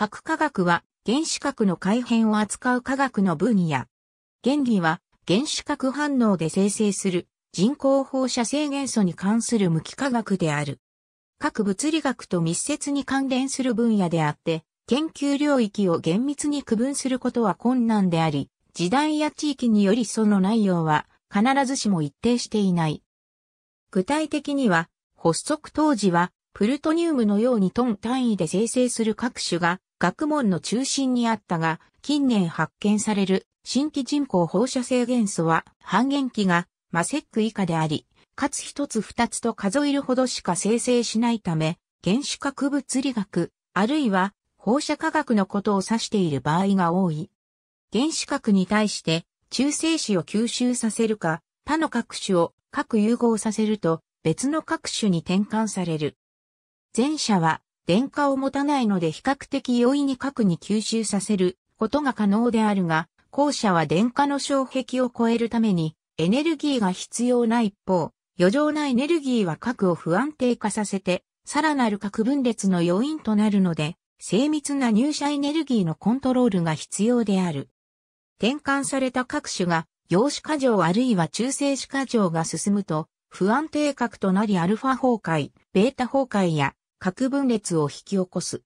核科学は原子核の改変を扱う科学の分野。原理は原子核反応で生成する人工放射性元素に関する無機化学である。核物理学と密接に関連する分野であって、研究領域を厳密に区分することは困難であり、時代や地域によりその内容は必ずしも一定していない。具体的には、発足当時はプルトニウムのようにトン単位で生成する各種が学問の中心にあったが、近年発見される新規人口放射性元素は半減期がマセック以下であり、かつ一つ二つと数えるほどしか生成しないため、原子核物理学、あるいは放射科学のことを指している場合が多い。原子核に対して中性子を吸収させるか、他の各種を核融合させると別の各種に転換される。前者は電荷を持たないので比較的容易に核に吸収させることが可能であるが、後者は電荷の障壁を超えるためにエネルギーが必要な一方、余剰なエネルギーは核を不安定化させて、さらなる核分裂の要因となるので、精密な入射エネルギーのコントロールが必要である。転換された各種が、陽子過剰あるいは中性子過剰が進むと、不安定核となりアルファ崩壊、ベータ崩壊や核分裂を引き起こす。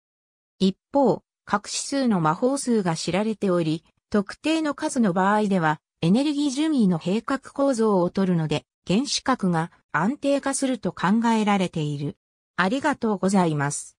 一方、核指数の魔法数が知られており、特定の数の場合では、エネルギー順位の閉角構造をとるので、原子核が安定化すると考えられている。ありがとうございます。